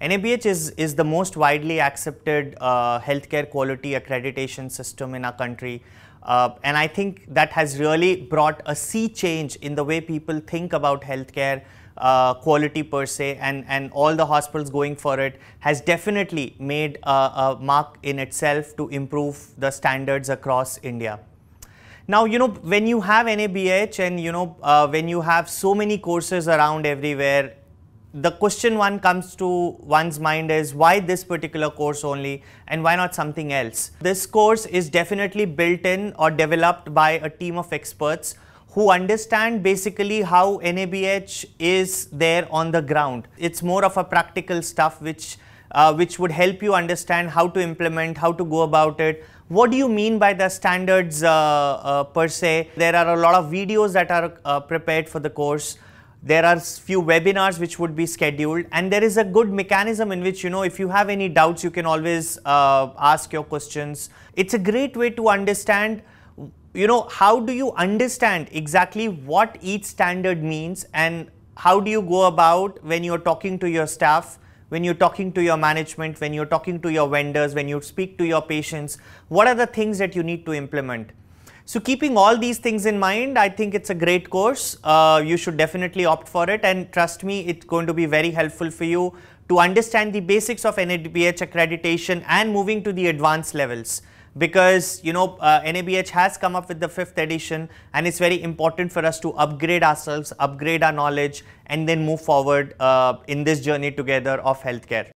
NABH is, is the most widely accepted uh, healthcare quality accreditation system in our country. Uh, and I think that has really brought a sea change in the way people think about healthcare uh, quality per se and, and all the hospitals going for it has definitely made a, a mark in itself to improve the standards across India. Now, you know, when you have NABH and, you know, uh, when you have so many courses around everywhere, the question one comes to one's mind is why this particular course only and why not something else? This course is definitely built in or developed by a team of experts who understand basically how NABH is there on the ground. It's more of a practical stuff which, uh, which would help you understand how to implement, how to go about it, what do you mean by the standards uh, uh, per se? There are a lot of videos that are uh, prepared for the course there are few webinars which would be scheduled and there is a good mechanism in which you know if you have any doubts you can always uh, ask your questions it's a great way to understand you know how do you understand exactly what each standard means and how do you go about when you're talking to your staff when you're talking to your management when you're talking to your vendors when you speak to your patients what are the things that you need to implement so keeping all these things in mind, I think it's a great course. Uh, you should definitely opt for it and trust me, it's going to be very helpful for you to understand the basics of NABH accreditation and moving to the advanced levels because you know uh, NABH has come up with the fifth edition and it's very important for us to upgrade ourselves, upgrade our knowledge and then move forward uh, in this journey together of healthcare.